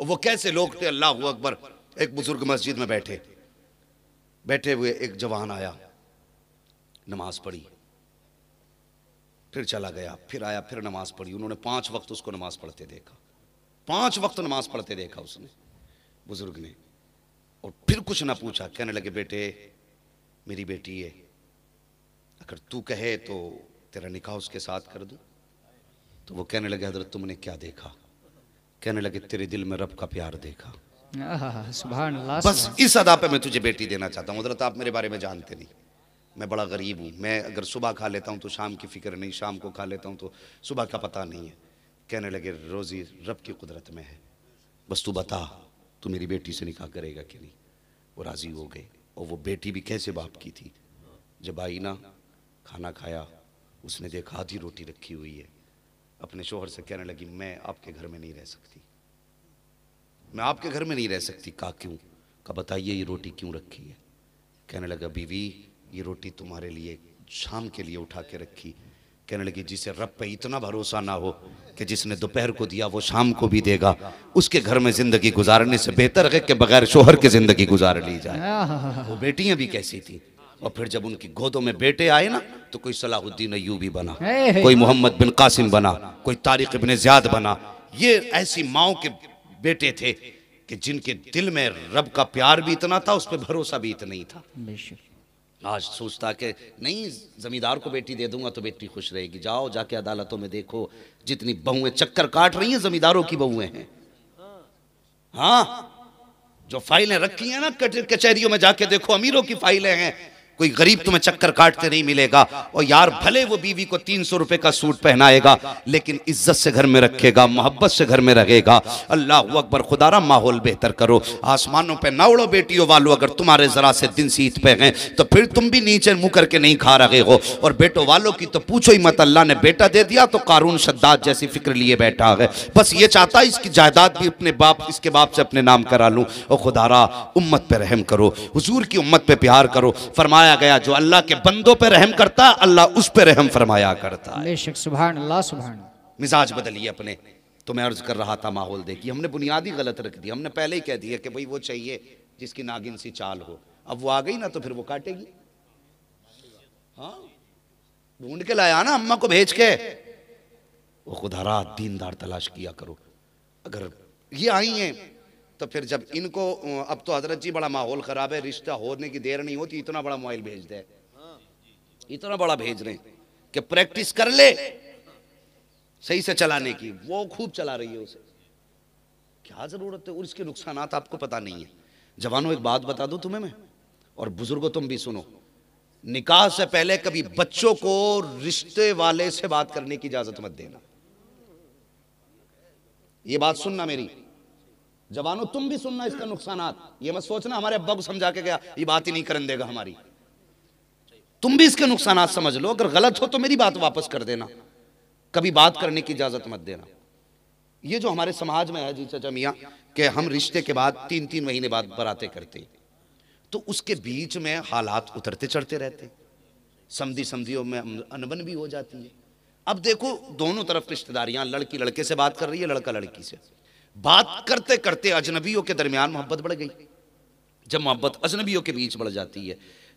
और वो कैसे लोग थे अल्लाह अकबर एक बुजुर्ग मस्जिद में बैठे बैठे हुए एक जवान आया नमाज पढ़ी फिर चला गया फिर आया फिर नमाज पढ़ी उन्होंने पांच वक्त उसको नमाज पढ़ते देखा पांच वक्त नमाज पढ़ते देखा उसने बुजुर्ग ने और फिर कुछ ना पूछा कहने लगे बेटे मेरी बेटी है अगर तू कहे तो तेरा निकाह उसके साथ कर दू तो वो कहने लगे हजरत तुमने क्या देखा कहने लगे तेरे दिल में रब का प्यार देखा सुबह बस इस अदा पे मैं तुझे बेटी देना चाहता हूँ हजरत आप मेरे बारे में जानते नहीं मैं बड़ा गरीब हूँ मैं अगर सुबह खा लेता हूँ तो शाम की फिक्र नहीं शाम को खा लेता हूँ तो सुबह का पता नहीं है कहने लगे रोज़ी रब की कुदरत में है बस तू बता तू मेरी बेटी से निकाह करेगा कि नहीं वो राज़ी हो गए और वो बेटी भी कैसे बाप की थी जब आई ना खाना खाया उसने देखा आधी रोटी रखी हुई है अपने शोहर से कहने लगी मैं आपके घर में नहीं रह सकती मैं आपके घर में नहीं रह सकती का क्यों का बताइए ये रोटी क्यों रखी है कहने लगा बीवी ये रोटी तुम्हारे लिए शाम के लिए उठा के रखी कहने लगी जिसे रब पे इतना भरोसा ना हो कि जिसने दोपहर को दिया वो शाम को भी देगा उसके घर में जिंदगी गुजारने से बेहतर है कि बगैर शोहर के जिंदगी गुजार ली जाए वो बेटियां भी कैसी थी और फिर जब उनकी गोदों में बेटे आए ना तो कोई सलाहुद्दीन अयूबी बना कोई मोहम्मद बिन कासिम बना कोई तारिक इबन ज्याद बना ये ऐसी माओ के बेटे थे कि जिनके दिल में रब का प्यार भी इतना था उस पर भरोसा भी इतना ही था आज सोचता कि नहीं जमींदार को बेटी दे दूंगा तो बेटी खुश रहेगी जाओ जाके अदालतों में देखो जितनी बहुएं चक्कर काट रही हैं जमींदारों की बहुएं हैं हाँ जो फाइलें रखी हैं ना कचहरियों में जाके देखो अमीरों की फाइलें हैं कोई गरीब तुम्हें चक्कर काटते नहीं मिलेगा और यार भले वो बीवी को तीन सौ रुपए का सूट पहनाएगा लेकिन इज्जत से घर में रखेगा मोहब्बत से घर में रहेगा अल्लाह अकबर खुदारा माहौल बेहतर करो आसमानों पर ना उड़ो बेटियों वालों अगर तुम्हारे ज़रा से दिन सीत पे गए तो फिर तुम भी नीचे मुँह करके नहीं खा रहे हो और बेटों वालों की तो पूछो ही मत अल्लाह ने बेटा दे दिया तो कानून शद्दाद जैसी फिक्र लिए बैठा है बस ये चाहता है इसकी जायदाद भी अपने बाप इसके बाप से अपने नाम करा लूँ और खुदारा उम्मत पर रहम करो हजूर की उम्मत पर प्यार करो फरमाया फरमाया गया जो अल्लाह के बंदों पर रहम करता अल्लाह उस पर रहम फरमाया करता मिजाज बदलिए अपने तो मैं अर्ज कर रहा था माहौल देखिए हमने बुनियादी गलत रख दी हमने पहले ही कह दिया कि भाई वो चाहिए जिसकी नागिन सी चाल हो अब वो आ गई ना तो फिर वो काटेगी हाँ? ढूंढ के लाया ना अम्मा को भेज के वो खुदा रात दीनदार तलाश किया करो अगर ये आई हैं तो फिर जब इनको अब तो हजरत जी बड़ा माहौल ख़राब है रिश्ता होने की देर नहीं होती इतना बड़ा मोबाइल भेज दे इतना बड़ा भेज रहे कि प्रैक्टिस कर ले सही से चलाने की वो खूब चला रही है उसे क्या ज़रूरत है और इसके नुकसान आपको पता नहीं है जवानों एक बात बता दू तुम्हें मैं और बुज़ुर्गो तुम भी सुनो निकाह से पहले कभी बच्चों को रिश्ते वाले से बात करने की इजाज़त मत देना ये बात सुनना मेरी जवानों तुम भी सुनना इसका नुकसान ये मत सोचना हमारे अब्बा को समझा के गया ये बात ही नहीं करने देगा हमारी तुम भी इसके नुकसान समझ लो अगर गलत हो तो मेरी बात वापस कर देना कभी बात करने की इजाजत मत देना ये जो हमारे समाज में है जी चाचा मिया कि हम रिश्ते के बाद तीन तीन महीने बाद बराते करते तो उसके बीच में हालात उतरते चढ़ते रहते समी समझियों में अनबन भी हो जाती है अब देखो दोनों तरफ रिश्तेदारियां लड़की लड़के से बात कर रही है लड़का लड़की से बात करते करते अजनबियों के दरमियान मोहब्बत बढ़ गई जब मोहब्बत अजनबियों के बीच बढ़ जाती है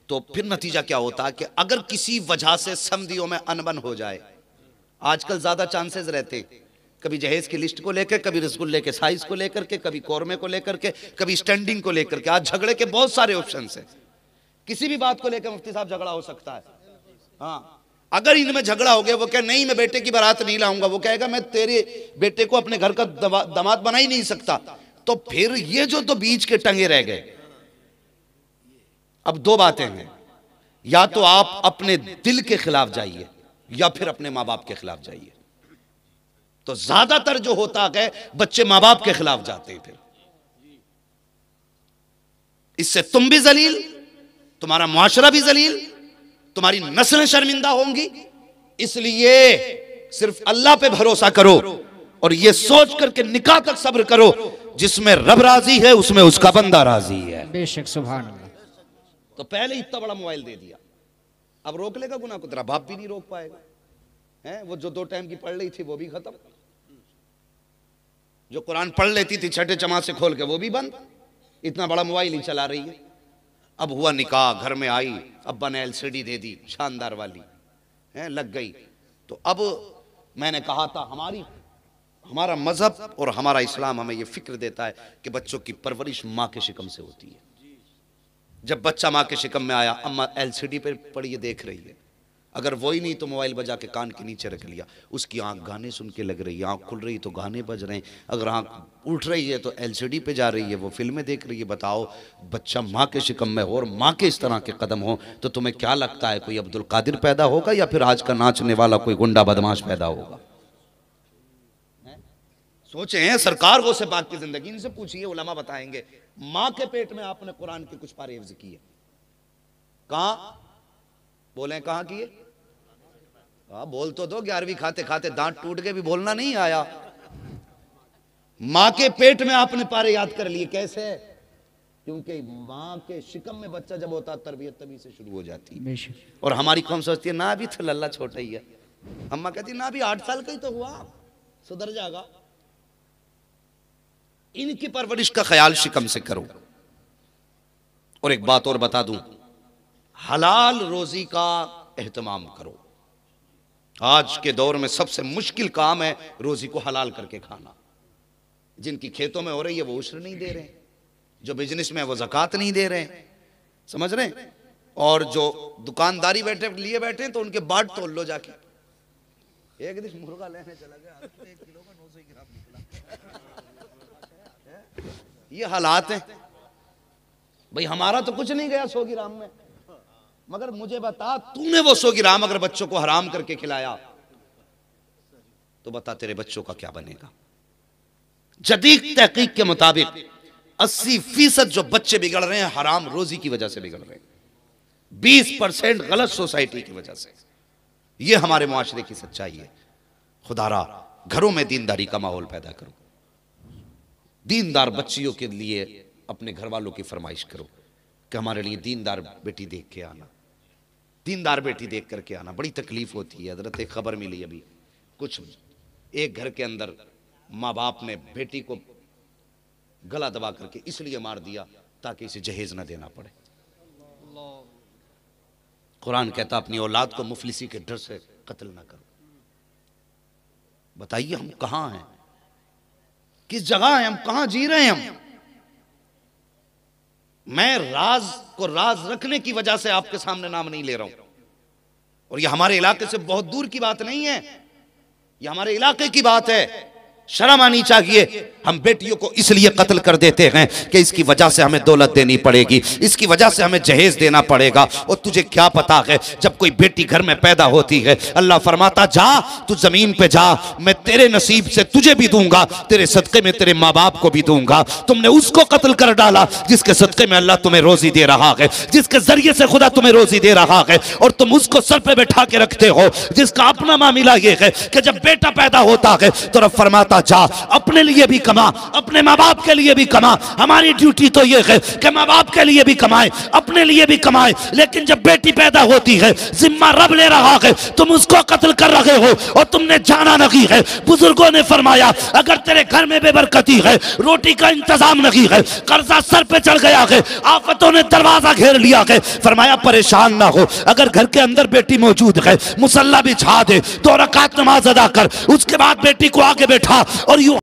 तो फिर नतीजा क्या होता है कि अगर किसी वजह से समधियों में अनबन हो जाए आजकल ज्यादा चांसेस रहते कभी जहेज की लिस्ट को लेकर कभी रसगुल्ले के साइज को लेकर के कभी कौरमे को लेकर के कभी स्टैंडिंग को लेकर के आज झगड़े के बहुत सारे ऑप्शन हैं किसी भी बात को लेकर मुफ्ती साहब झगड़ा हो सकता है हाँ अगर इनमें झगड़ा हो गया वो कह नहीं मैं बेटे की बारात नहीं लाऊंगा वो कहेगा मैं तेरे बेटे को अपने घर का दामाद बना ही नहीं सकता तो फिर ये जो तो बीच के टंगे रह गए अब दो बातें हैं या तो आप अपने दिल के खिलाफ जाइए या फिर अपने मां बाप के खिलाफ जाइए तो ज्यादातर जो होता है बच्चे मां बाप के खिलाफ जाते हैं फिर इससे तुम भी जलील तुम्हारा मुआशरा भी जलील तुम्हारी नस्लें शर्मिंदा होंगी इसलिए सिर्फ अल्लाह पे भरोसा करो और ये सोच करके निकाह तक सब्र करो जिसमें रब राजी है उसमें उसका बंदा राजी है बेशक सुभान तो पहले इतना बड़ा मोबाइल दे दिया अब रोक लेगा गुना को तेरा बाप भी नहीं रोक पाएगा है वो जो दो टाइम की पढ़ रही थी वो भी खत्म जो कुरान पढ़ लेती थी छठे चमा से खोल के वो भी बंद इतना बड़ा मोबाइल ही चला रही है अब हुआ निकाह घर में आई अब्बा ने एलसीडी दे दी शानदार वाली है लग गई तो अब मैंने कहा था हमारी हमारा मजहब और हमारा इस्लाम हमें ये फिक्र देता है कि बच्चों की परवरिश माँ के शिकम से होती है जब बच्चा माँ के शिकम में आया अम्मा एलसीडी पर पढ़िए देख रही है अगर वो ही नहीं तो मोबाइल बजा के कान के नीचे रख लिया उसकी आंख गाने सुन के लग रही है आंख खुल रही तो गाने बज रहे हैं अगर आंख उठ रही है तो एलसीडी पे जा रही है वो फिल्में देख रही है बताओ बच्चा माँ के शिकम में हो और माँ के इस तरह के कदम हो तो तुम्हें क्या लगता है कोई अब्दुल कादिर पैदा होगा या फिर आज का नाचने वाला कोई गुंडा बदमाश पैदा होगा सोचे हैं सरकार वो से बात की जिंदगी इनसे पूछिए उलमा बताएंगे माँ के पेट में आपने कुरान की कुछ पारे की है कहा बोले कहा किए कहा बोल तो दो ग्यारहवीं खाते खाते दांत टूट के भी बोलना नहीं आया मां के पेट में आपने पारे याद कर लिए कैसे क्योंकि मां के शिकम में बच्चा जब होता तरबियत तभी से शुरू हो जाती है और हमारी कौन सोचती है ना अभी तो लल्ला छोटा ही है अम्मा कहती ना अभी आठ साल का ही तो हुआ सुधर जाएगा इनकी परवरिश का ख्याल शिकम से करो और एक बात और बता दूं हलाल रोजी का एहतमाम करो आज के दौर में सबसे मुश्किल काम है रोजी को हलाल करके खाना जिनकी खेतों में हो रही है वो उश्र नहीं दे रहे जो बिजनेस में है वो जक़ात नहीं दे रहे समझ रहे और जो दुकानदारी बैठे लिए बैठे तो उनके बाट तोल लो जाके एक दिन मुर्गा लेने चला गया तो किलो का नौ सौ ग्राम निकला ये हालात हैं भाई हमारा तो कुछ नहीं गया सौ ग्राम में मगर मुझे बता तूने वो सौ अगर बच्चों को हराम करके खिलाया तो बता तेरे बच्चों का क्या बनेगा जदीक तहकीक के मुताबिक 80 फीसद जो बच्चे बिगड़ रहे हैं हराम रोजी की वजह से बिगड़ रहे हैं 20 परसेंट गलत सोसाइटी की वजह से यह हमारे मुआरे की सच्चाई है खुदारा घरों में दीनदारी का माहौल पैदा करो दीनदार बच्चियों के लिए अपने घर वालों की फरमाइश करो कि हमारे लिए दीनदार बेटी देख के आना दीनदार बेटी देख करके आना बड़ी तकलीफ होती है हजरत एक खबर मिली अभी कुछ एक घर के अंदर माँ बाप ने बेटी को गला दबा करके इसलिए मार दिया ताकि इसे जहेज ना देना पड़े कुरान कहता अपनी औलाद को मुफलिसी के डर से कत्ल ना करो बताइए हम कहा हैं किस जगह हैं हम कहा जी रहे हैं हम मैं राज को राज रखने की वजह से आपके सामने नाम नहीं ले रहा हूं और ये हमारे इलाके से बहुत दूर की बात नहीं है ये हमारे इलाके की बात है शर्म आनी चाहिए हम बेटियों को इसलिए कत्ल कर देते हैं कि इसकी वजह से हमें दौलत देनी पड़ेगी इसकी वजह से हमें जहेज देना पड़ेगा और तुझे क्या पता है जब कोई बेटी घर में पैदा होती है अल्लाह फरमाता जा तू ज़मीन पे जा मैं तेरे नसीब से तुझे भी दूंगा तेरे सदक़े में तेरे माँ बाप को भी दूंगा तुमने उसको कत्ल कर डाला जिसके सदक़े में अल्लाह तुम्हें रोज़ी दे रहा है जिसके ज़रिए से खुदा तुम्हें रोज़ी दे रहा है और तुम उसको सर पर बैठा के रखते हो जिसका अपना मामला ये है कि जब बेटा पैदा होता है तो फरमाता करता जा अपने लिए भी कमा अपने माँ बाप के लिए भी कमा हमारी ड्यूटी तो ये है कि माँ बाप के लिए भी कमाए अपने लिए भी कमाए लेकिन जब बेटी पैदा होती है जिम्मा रब ले रहा है तुम उसको कत्ल कर रहे हो और तुमने जाना नहीं है बुजुर्गों ने फरमाया अगर तेरे घर में बेबरकती है रोटी का इंतजाम नहीं है कर्जा सर पे चढ़ गया है आफतों ने दरवाजा घेर लिया है फरमाया परेशान ना हो अगर घर के अंदर बेटी मौजूद है मुसल्ला भी छा दे तो रकात नमाज अदा कर उसके बाद बेटी को आगे बैठा और यू